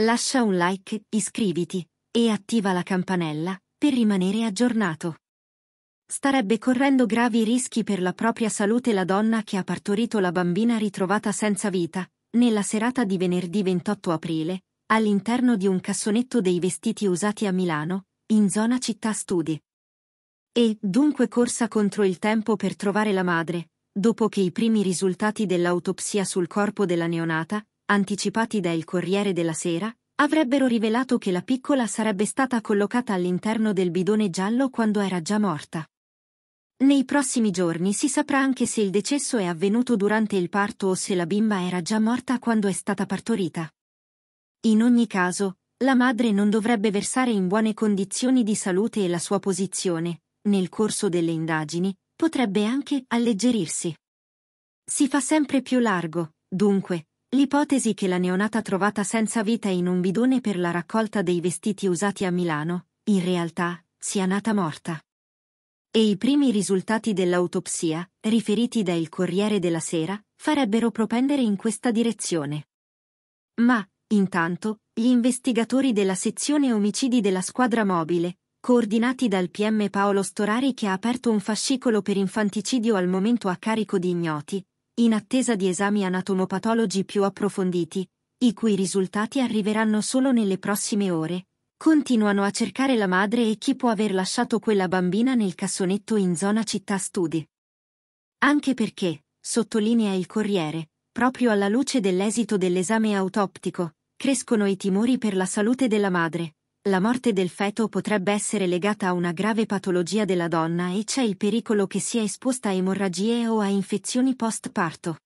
Lascia un like, iscriviti e attiva la campanella per rimanere aggiornato. Starebbe correndo gravi rischi per la propria salute la donna che ha partorito la bambina ritrovata senza vita, nella serata di venerdì 28 aprile, all'interno di un cassonetto dei vestiti usati a Milano, in zona città studi. E, dunque corsa contro il tempo per trovare la madre, dopo che i primi risultati dell'autopsia sul corpo della neonata anticipati dal Corriere della Sera, avrebbero rivelato che la piccola sarebbe stata collocata all'interno del bidone giallo quando era già morta. Nei prossimi giorni si saprà anche se il decesso è avvenuto durante il parto o se la bimba era già morta quando è stata partorita. In ogni caso, la madre non dovrebbe versare in buone condizioni di salute e la sua posizione, nel corso delle indagini, potrebbe anche alleggerirsi. Si fa sempre più largo, dunque, L'ipotesi che la neonata trovata senza vita in un bidone per la raccolta dei vestiti usati a Milano, in realtà, sia nata morta. E i primi risultati dell'autopsia, riferiti da Il Corriere della Sera, farebbero propendere in questa direzione. Ma, intanto, gli investigatori della sezione omicidi della squadra mobile, coordinati dal PM Paolo Storari che ha aperto un fascicolo per infanticidio al momento a carico di ignoti, in attesa di esami anatomopatologi più approfonditi, i cui risultati arriveranno solo nelle prossime ore. Continuano a cercare la madre e chi può aver lasciato quella bambina nel cassonetto in zona città studi. Anche perché, sottolinea il Corriere, proprio alla luce dell'esito dell'esame autoptico, crescono i timori per la salute della madre la morte del feto potrebbe essere legata a una grave patologia della donna e c'è il pericolo che sia esposta a emorragie o a infezioni post-parto.